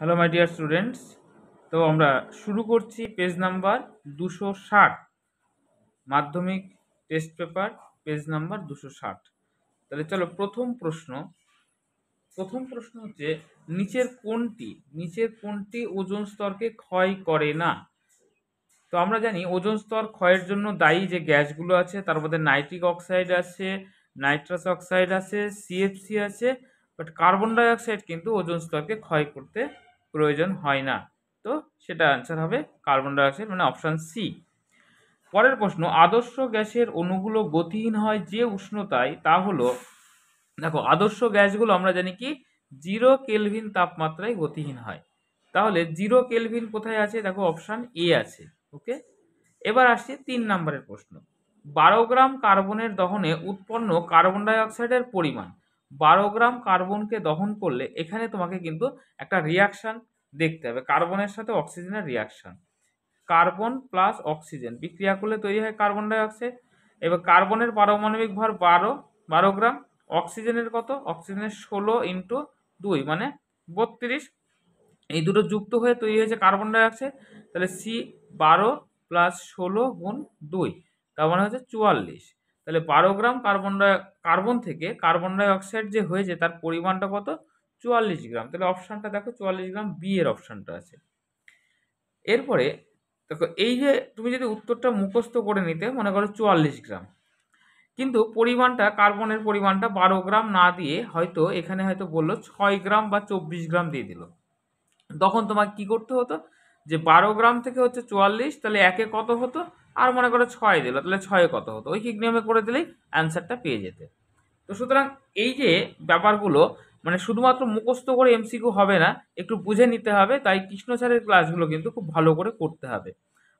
Hello my dear students তো আমরা শুরু করছি পেজ নাম্বার দুশো ষাট মাধ্যমিক টেস্ট পেপার পেজ নাম্বার দুশো ষাট তাহলে চলো প্রথম প্রশ্ন প্রথম প্রশ্ন হচ্ছে নিচের কোনটি নিচের কোনটি ওজন স্তরকে ক্ষয় করে না তো আমরা জানি ওজন স্তর ক্ষয়ের জন্য দায়ী যে গ্যাসগুলো আছে তার মধ্যে নাইট্রিক অক্সাইড আছে নাইট্রাস অক্সাইড আছে সিএফসি আছে বাট কার্বন ডাইঅক্সাইড কিন্তু ওজন স্তরকে ক্ষয় করতে প্রয়োজন হয় না তো সেটা অ্যান্সার হবে কার্বন ডাইঅক্সাইড মানে অপশান সি পরের প্রশ্ন আদর্শ গ্যাসের অণুগুলো গতিহীন হয় যে উষ্ণতায় তা হলো দেখো আদর্শ গ্যাসগুলো আমরা জানি কি জিরো কেলভিন তাপমাত্রায় গতিহীন হয় তাহলে জিরো কেলভিন কোথায় আছে দেখো অপশান এ আছে ওকে এবার আসছে তিন নম্বরের প্রশ্ন বারো গ্রাম কার্বনের দহনে উৎপন্ন কার্বন ডাইঅক্সাইডের পরিমাণ বারো গ্রাম কার্বনকে দহন করলে এখানে তোমাকে কিন্তু একটা রিয়াকশান দেখতে হবে কার্বনের সাথে অক্সিজেনের রিয়াকশান কার্বন প্লাস অক্সিজেন বিক্রিয়া করলে তৈরি হয় কার্বন ডাইঅক্সাইড এবার কার্বনের পারমাণবিক ভর বারো বারো গ্রাম অক্সিজেনের কত অক্সিজেনের ষোলো ইন্টু দুই মানে বত্রিশ এই দুটো যুক্ত হয়ে তৈরি হয়েছে কার্বন ডাইঅক্সাইড তাহলে সি বারো প্লাস ষোলো গুণ দুই তার মানে হচ্ছে চুয়াল্লিশ তাহলে বারো গ্রাম কার্বন ডাই কার্বন থেকে কার্বন ডাইঅক্সাইড যে হয়েছে তার পরিমাণটা কত চুয়াল্লিশ গ্রাম তাহলে অপশানটা দেখো চুয়াল্লিশ গ্রাম বি এর অপশানটা আছে এরপরে দেখো এই যে তুমি যদি উত্তরটা মুখস্থ করে নিতে মনে করো চুয়াল্লিশ গ্রাম কিন্তু পরিমাণটা কার্বনের পরিমাণটা বারো গ্রাম না দিয়ে হয়তো এখানে হয়তো বললো ছয় গ্রাম বা চব্বিশ গ্রাম দিয়ে দিল তখন তোমাকে কি করতে হতো যে বারো গ্রাম থেকে হচ্ছে চুয়াল্লিশ তাহলে একে কত হতো আর মনে করো ছয় দিল তাহলে ছয়ে কত হতো ওই ঠিক নিয়মে করে দিলেই অ্যান্সারটা পেয়ে যেতে তো সুতরাং এই যে ব্যাপারগুলো মানে শুধুমাত্র মুখস্থ করে এমসিকিউ হবে না একটু বুঝে নিতে হবে তাই কৃষ্ণ স্যারের ক্লাসগুলো কিন্তু খুব ভালো করে করতে হবে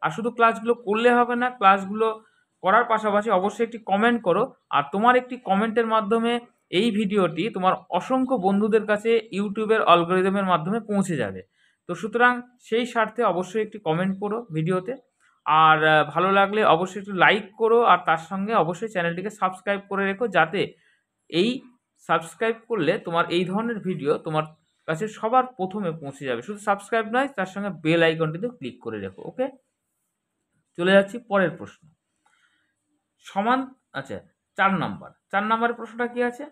আর শুধু ক্লাসগুলো করলে হবে না ক্লাসগুলো করার পাশাপাশি অবশ্যই একটি কমেন্ট করো আর তোমার একটি কমেন্টের মাধ্যমে এই ভিডিওটি তোমার অসংখ্য বন্ধুদের কাছে ইউটিউবের অ্যালগোরিদমের মাধ্যমে পৌঁছে যাবে তো সুতরাং সেই স্বার্থে অবশ্যই একটি কমেন্ট করো ভিডিওতে আর ভালো লাগলে অবশ্যই একটু লাইক করো আর তার সঙ্গে অবশ্যই চ্যানেলটিকে সাবস্ক্রাইব করে রেখো যাতে এই সাবস্ক্রাইব করলে তোমার এই ধরনের ভিডিও তোমার কাছে সবার প্রথমে পৌঁছে যাবে শুধু সাবস্ক্রাইব নয় তার সঙ্গে বেল আইকনটিতেও ক্লিক করে রেখো ওকে চলে যাচ্ছি পরের প্রশ্ন সমান আচ্ছা চার নম্বর চার নম্বরের প্রশ্নটা কি আছে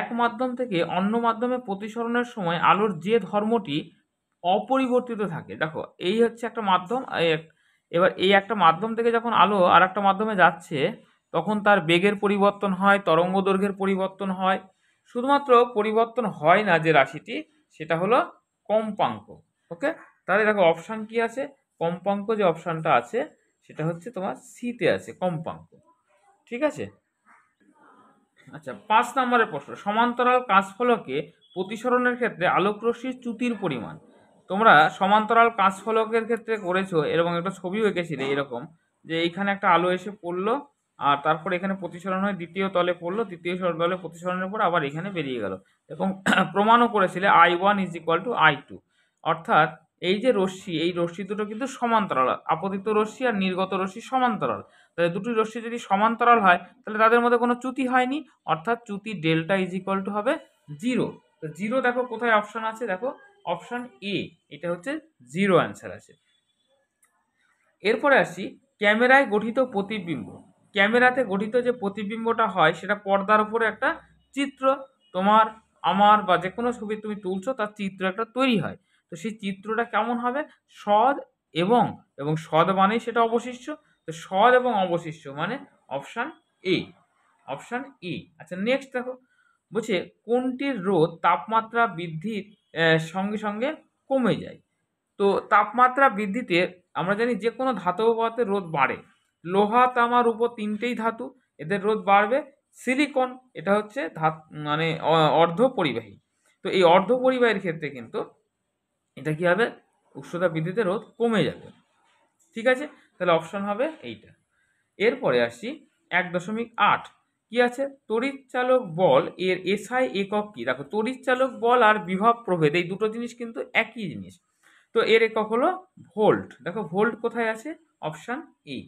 এক মাধ্যম থেকে অন্য মাধ্যমে প্রতিসরণের সময় আলোর যে ধর্মটি অপরিবর্তিত থাকে দেখো এই হচ্ছে একটা মাধ্যম এবার এই একটা মাধ্যম থেকে যখন আলো আর একটা মাধ্যমে যাচ্ছে তখন তার বেগের পরিবর্তন হয় তরঙ্গ দৈর্ঘ্যের পরিবর্তন হয় শুধুমাত্র পরিবর্তন হয় না যে রাশিটি সেটা হলো কম্পাঙ্ক ওকে তাহলে দেখো অপশান কি আছে কম্পাঙ্ক যে অপশানটা আছে সেটা হচ্ছে তোমার সিতে আছে কম্পাঙ্ক ঠিক আছে আচ্ছা পাঁচ নম্বরের প্রশ্ন সমান্তরাল কাঁচফলকে প্রতিসরণের ক্ষেত্রে রশ্মির চ্যুতির পরিমাণ তোমরা সমান্তরাল কাঁচ ফলকের ক্ষেত্রে করেছো এরকম একটা ছবিও এঁকেছিলে এরকম যে এইখানে একটা আলো এসে পড়লো আর তারপর এখানে প্রতিসরণ হয়ে দ্বিতীয় তলে পড়লো তৃতীয় তলে প্রতিসরণের পর আবার এখানে বেরিয়ে গেল এবং প্রমাণও করেছিলে I one is equal to I two অর্থাৎ এই যে রশ্মি এই রশ্মি দুটো কিন্তু সমান্তরাল আপতিত রশ্মি আর নির্গত রশ্মি সমান্তরাল তাহলে দুটি রশ্মি যদি সমান্তরাল হয় তাহলে তাদের মধ্যে কোনো চ্যুতি হয়নি অর্থাৎ চ্যুতি ডেল্টা ইজ ইকুয়াল টু হবে জিরো তো জিরো দেখো কোথায় অপশন আছে দেখো অপশন এ এটা হচ্ছে জিরো অ্যান্সার আছে এরপরে আসি ক্যামেরায় গঠিত প্রতিবিম্ব ক্যামেরাতে গঠিত যে প্রতিবিম্বটা হয় সেটা পর্দার উপরে একটা চিত্র তোমার আমার বা যে কোনো ছবি তুমি তুলছো তার চিত্র একটা তৈরি হয় তো সেই চিত্রটা কেমন হবে সদ এবং এবং সদ মানেই সেটা অবশিষ্ট তো সদ এবং অবশিষ্ট মানে option A option E e। আচ্ছা নেক্সট দেখো বলছে কোনটির রোধ তাপমাত্রা বৃদ্ধির সঙ্গে সঙ্গে কমে যায় তো তাপমাত্রা বৃদ্ধিতে আমরা জানি যে কোনো ধাতব পদার্থের রোধ বাড়ে লোহা তামার উপর তিনটেই ধাতু এদের রোধ বাড়বে সিলিকন এটা হচ্ছে ধাত মানে অর্ধ পরিবাহী তো এই অর্ধ পরিবাহীর ক্ষেত্রে কিন্তু এটা কী হবে উষ্ণতা বৃদ্ধিতে রোধ কমে যাবে ঠিক আছে তাহলে অপশন হবে এইটা এরপরে আসি এক দশমিক আট কি আছে তড়িৎচালক বল এর এসআই একক কি দেখো তড়িৎচালক বল আর বিভব প্রভেদ এই দুটো জিনিস কিন্তু একই জিনিস তো এর একক হলো ভোল্ট দেখো ভোল্ট কোথায় আছে অপশান এ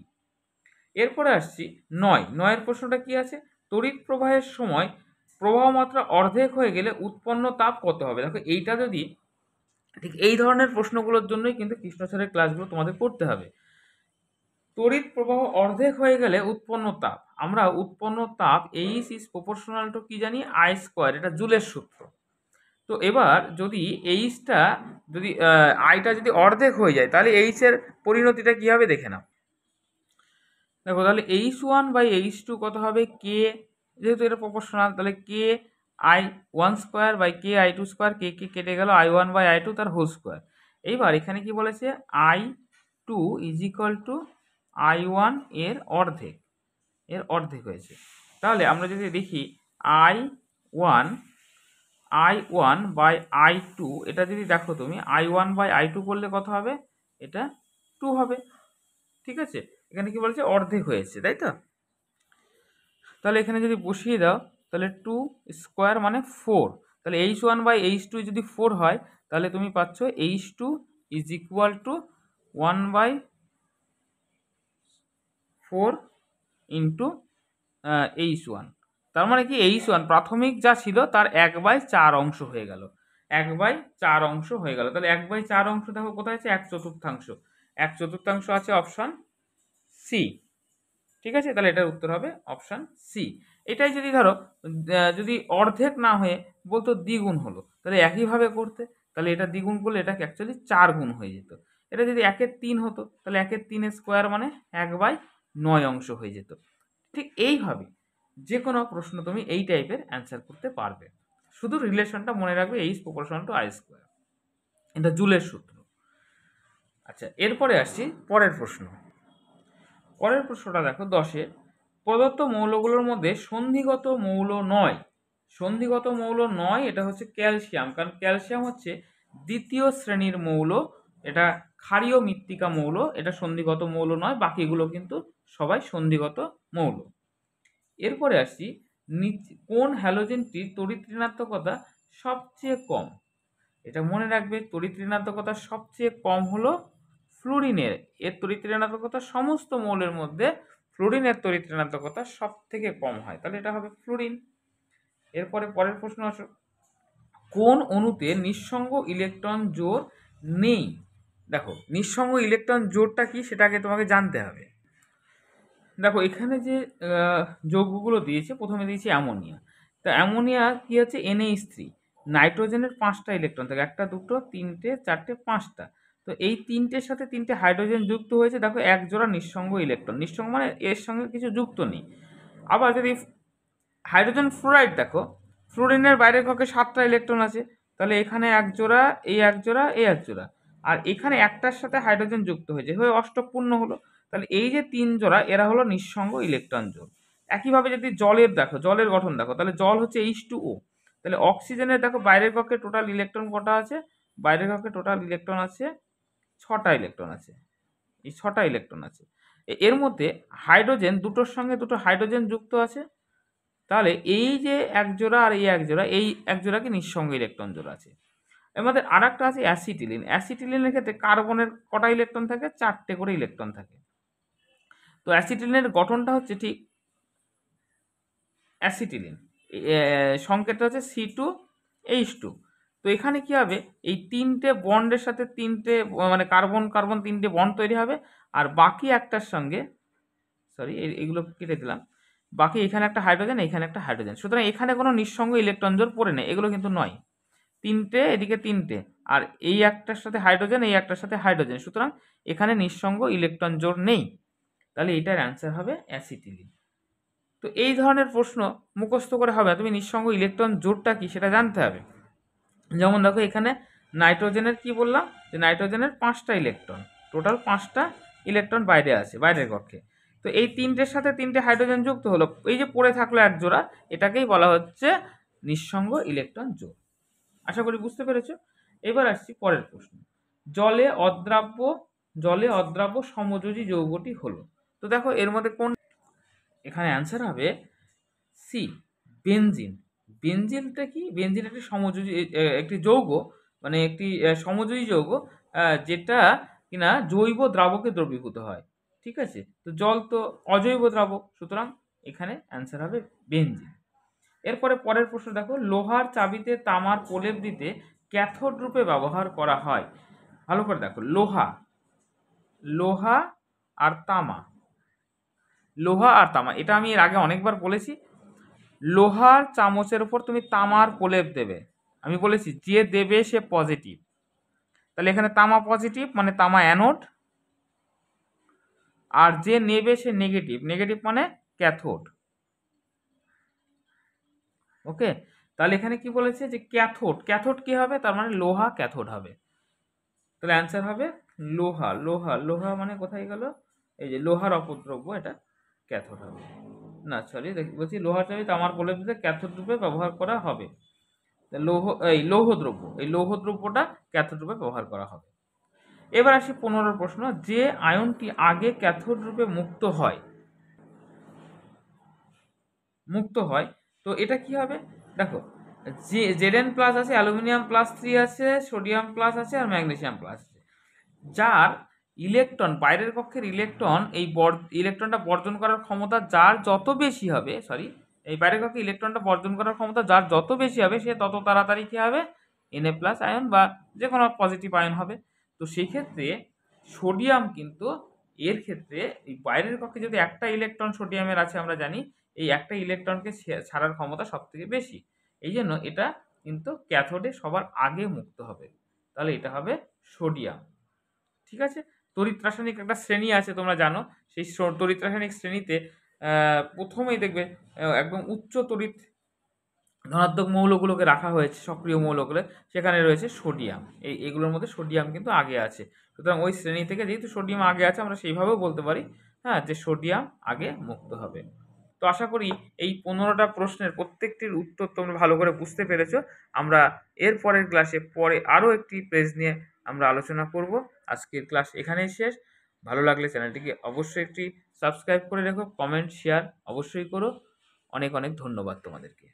এরপরে আসছি নয় নয়ের প্রশ্নটা কি আছে তড়িৎ প্রবাহের সময় প্রবাহ মাত্রা অর্ধেক হয়ে গেলে উৎপন্ন তাপ কত হবে দেখো এইটা যদি ঠিক এই ধরনের প্রশ্নগুলোর জন্যই কিন্তু কৃষ্ণসারের ক্লাসগুলো তোমাদের করতে হবে তড়িৎ প্রবাহ অর্ধেক হয়ে গেলে উৎপন্ন তাপ আমরা উৎপন্ন তাপ এইচ ইজ প্রপোর্শনাল টু কী জানি আই স্কোয়ার এটা জুলের সূত্র তো এবার যদি এইচটা e যদি আইটা যদি অর্ধেক হয়ে যায় তাহলে e এইচের পরিণতিটা কী হবে দেখে নাও দেখো তাহলে H one by H two কত হবে কে যেহেতু এটা প্রপোর্শনাল তাহলে K I one square by K I two square K K কেটে গেল I one by I two তার হোল স্কোয়ার এইবার এখানে কি বলেছে I two is equal to I one এর অর্ধেক এর অর্ধেক হয়েছে তাহলে আমরা যদি দেখি I one I one by I two এটা যদি দেখো তুমি I one by I two করলে কত হবে এটা টু হবে ঠিক আছে এখানে কি বলছে অর্ধেক হয়েছে তাই তো তাহলে এখানে যদি বসিয়ে দাও তাহলে টু স্কোয়ার মানে ফোর তাহলে H one by H two যদি ফোর হয় তাহলে তুমি পাচ্ছ H two is equal to one by four into H one তার মানে কি এইচ ওয়ান প্রাথমিক যা ছিল তার এক বাই চার অংশ হয়ে গেল এক বাই চার অংশ হয়ে গেল তাহলে এক বাই চার অংশ দেখো কোথায় আছে এক চতুর্থাংশ এক চতুর্থাংশ আছে অপশান সি ঠিক আছে তাহলে এটার উত্তর হবে অপশান সি এটাই যদি ধরো যদি অর্ধেক না হয়ে বলতো দ্বিগুণ হলো তাহলে একইভাবে করতে তাহলে এটা দ্বিগুণ করলে এটাকে অ্যাকচুয়ালি চার গুণ হয়ে যেত এটা যদি একের তিন হতো তাহলে একের তিনের স্কোয়ার মানে এক বাই নয় অংশ হয়ে যেত ঠিক এইভাবে যে কোনো প্রশ্ন তুমি এই টাইপের অ্যান্সার করতে পারবে শুধু রিলেশনটা মনে রাখবে H proportion to I square এটা জুলের সূত্র আচ্ছা এরপরে আসছি পরের প্রশ্ন পরের প্রশ্নটা দেখো দশে প্রদত্ত মৌলগুলোর মধ্যে সন্ধিগত মৌল নয় সন্ধিগত মৌল নয় এটা হচ্ছে ক্যালসিয়াম কারণ ক্যালসিয়াম হচ্ছে দ্বিতীয় শ্রেণীর মৌল এটা ক্ষারীয় মৃত্তিকা মৌল এটা সন্ধিগত মৌল নয় বাকিগুলো কিন্তু সবাই সন্ধিগত মৌল এরপরে আসি নিচ কোন হ্যালোজেনটির তড়িৎ ঋণাত্মকতা সবচেয়ে কম এটা মনে রাখবে তড়িৎ ঋণাত্মকতা সবচেয়ে কম হলো ফ্লোরিনের এর তড়িৎ ঋণাত্মকতা সমস্ত মৌলের মধ্যে ফ্লোরিনের তড়িৎ ঋণাত্মকতা সব থেকে কম হয় তাহলে এটা হবে ফ্লোরিন এরপরে পরের প্রশ্ন আসো কোন অণুতে নিঃসঙ্গ ইলেকট্রন জোর নেই দেখো নিঃসঙ্গ ইলেকট্রন জোড়টা কি সেটাকে তোমাকে জানতে হবে দেখো এখানে যে যৌগগুলো দিয়েছে প্রথমে দিয়েছে অ্যামোনিয়া তো অ্যামোনিয়া কি হচ্ছে এনএইচ থ্রি নাইট্রোজেনের পাঁচটা ইলেকট্রন থাকে একটা দুটো তিনটে চারটে পাঁচটা তো এই তিনটের সাথে তিনটে হাইড্রোজেন যুক্ত হয়েছে দেখো এক জোড়া নিঃসঙ্গ ইলেকট্রন নিঃসঙ্গ মানে এর সঙ্গে কিছু যুক্ত নেই আবার যদি হাইড্রোজেন ফ্লোরাইড দেখো ফ্লোরিনের বাইরের কক্ষে সাতটা ইলেকট্রন আছে তাহলে এখানে এক জোড়া এই এক জোড়া এই এক জোড়া আর এখানে একটার সাথে হাইড্রোজেন যুক্ত হয়েছে হয়ে অষ্টপূর্ণ হলো তাহলে এই যে তিন জোড়া এরা হলো নিঃসঙ্গ ইলেকট্রন জোড় একইভাবে যদি জলের দেখো জলের গঠন দেখো তাহলে জল হচ্ছে এইচ টু ও তাহলে অক্সিজেনের দেখো বাইরের কক্ষে টোটাল ইলেকট্রন কটা আছে বাইরের কক্ষে টোটাল ইলেকট্রন আছে ছটা ইলেকট্রন আছে এই ছটা ইলেকট্রন আছে এর মধ্যে হাইড্রোজেন দুটোর সঙ্গে দুটো হাইড্রোজেন যুক্ত আছে তাহলে এই যে এক জোড়া আর এই এক জোড়া এই এক জোড়াকে নিঃসঙ্গ ইলেকট্রন জোড়া আছে এর মধ্যে আর একটা আছে অ্যাসিটিলিন অ্যাসিটিলিনের ক্ষেত্রে কার্বনের কটা ইলেকট্রন থাকে চারটে করে ইলেকট্রন থাকে তো অ্যাসিটিলিনের গঠনটা হচ্ছে ঠিক অ্যাসিটিলিন সংকেতটা হচ্ছে সি টু এইচ টু তো এখানে কি হবে এই তিনটে বন্ডের সাথে তিনটে মানে কার্বন কার্বন তিনটে বন্ড তৈরি হবে আর বাকি একটার সঙ্গে সরি এগুলো কেটে দিলাম বাকি এখানে একটা হাইড্রোজেন এখানে একটা হাইড্রোজেন সুতরাং এখানে কোনো নিঃসঙ্গ ইলেকট্রন জোর পড়ে নেই এগুলো কিন্তু নয় তিনটে এদিকে তিনটে আর এই একটার সাথে হাইড্রোজেন এই একটার সাথে হাইড্রোজেন সুতরাং এখানে নিঃসঙ্গ ইলেকট্রন জোর নেই তাহলে এটার অ্যান্সার হবে অ্যাসিটিলিন তো এই ধরনের প্রশ্ন মুখস্থ করে হবে তুমি নিঃসঙ্গ ইলেকট্রন জোরটা কি সেটা জানতে হবে যেমন দেখো এখানে নাইট্রোজেনের কি বললাম যে নাইট্রোজেনের পাঁচটা ইলেকট্রন টোটাল পাঁচটা ইলেকট্রন বাইরে আছে বাইরের কক্ষে তো এই তিনটের সাথে তিনটে হাইড্রোজেন যুক্ত হলো এই যে পড়ে থাকলো এক জোড়া এটাকেই বলা হচ্ছে নিঃসঙ্গ ইলেকট্রন জোর আশা করি বুঝতে পেরেছ এবার আসছি পরের প্রশ্ন জলে অদ্রাব্য জলে অদ্রাব্য সমযোজী যৌগটি হলো তো দেখো এর মধ্যে কোন এখানে অ্যান্সার হবে সি বেনজিন বেনজিনটা কি বেনজিন একটি সমযোজী একটি যৌগ মানে একটি সমযোজী যৌগ যেটা কিনা জৈব দ্রাবকে দ্রবীভূত হয় ঠিক আছে তো জল তো অজৈব দ্রাবক সুতরাং এখানে অ্যান্সার হবে বেনজিন এরপরে পরের প্রশ্ন দেখো লোহার চাবিতে তামার প্রলেপ দিতে ক্যাথোড রূপে ব্যবহার করা হয় ভালো করে দেখো লোহা লোহা আর তামা লোহা আর তামা এটা আমি এর আগে অনেকবার বলেছি লোহার চামচের ওপর তুমি তামার প্রলেপ দেবে আমি বলেছি যে দেবে সে পজিটিভ তাহলে এখানে তামা পজিটিভ মানে তামা অ্যানোড আর যে নেবে সে নেগেটিভ নেগেটিভ মানে ক্যাথোড ওকে তাহলে এখানে কি বলেছে যে ক্যাথোড ক্যাথোড কি হবে তার মানে লোহা ক্যাথোড হবে তাহলে অ্যান্সার হবে লোহা লোহা লোহা মানে কোথায় গেল এই যে লোহার অপদ্রব্য এটা ক্যাথোড হবে না সরি বলছি লোহার চাবি তামার দিতে ক্যাথোড রূপে ব্যবহার করা হবে লৌহ এই লৌহদ্রব্য এই লৌহদ্রব্যটা ক্যাথোড রূপে ব্যবহার করা হবে এবার আসি পনেরো প্রশ্ন যে আয়নটি আগে ক্যাথোড রূপে মুক্ত হয় মুক্ত হয় তো এটা কি হবে দেখো যে জেডেন প্লাস আছে অ্যালুমিনিয়াম প্লাস থ্রি আছে সোডিয়াম প্লাস আছে আর ম্যাগনেশিয়াম প্লাস আছে যার ইলেকট্রন বাইরের কক্ষের ইলেকট্রন এই ইলেকট্রনটা বর্জন করার ক্ষমতা যার যত বেশি হবে সরি এই বাইরের কক্ষে ইলেকট্রনটা বর্জন করার ক্ষমতা যার যত বেশি হবে সে তত তাড়াতাড়ি কী হবে এনএ প্লাস আয়ন বা যে কোনো পজিটিভ আয়ন হবে তো সেই ক্ষেত্রে সোডিয়াম কিন্তু এর ক্ষেত্রে এই বাইরের পক্ষে যদি একটা ইলেকট্রন সোডিয়ামের আছে আমরা জানি এই একটা ইলেকট্রনকে ছাড়ার ক্ষমতা সবথেকে বেশি এই জন্য এটা কিন্তু ক্যাথোডে সবার আগে মুক্ত হবে তাহলে এটা হবে সোডিয়াম ঠিক আছে তড়িৎ রাসায়নিক একটা শ্রেণী আছে তোমরা জানো সেই তড়িৎ রাসায়নিক শ্রেণীতে প্রথমেই দেখবে একদম উচ্চ তরিত ধনাত্মক মৌলগুলোকে রাখা হয়েছে সক্রিয় মৌলগুলো সেখানে রয়েছে সোডিয়াম এই এগুলোর মধ্যে সোডিয়াম কিন্তু আগে আছে সুতরাং ওই শ্রেণী থেকে যেহেতু সোডিয়াম আগে আছে আমরা সেইভাবেও বলতে পারি হ্যাঁ যে সোডিয়াম আগে মুক্ত হবে তো আশা করি এই পনেরোটা প্রশ্নের প্রত্যেকটির উত্তর তোমরা ভালো করে বুঝতে পেরেছ আমরা এর পরের ক্লাসে পরে আরও একটি পেজ নিয়ে আমরা আলোচনা করব আজকের ক্লাস এখানেই শেষ ভালো লাগলে চ্যানেলটিকে অবশ্যই একটি সাবস্ক্রাইব করে রেখো কমেন্ট শেয়ার অবশ্যই করো অনেক অনেক ধন্যবাদ তোমাদেরকে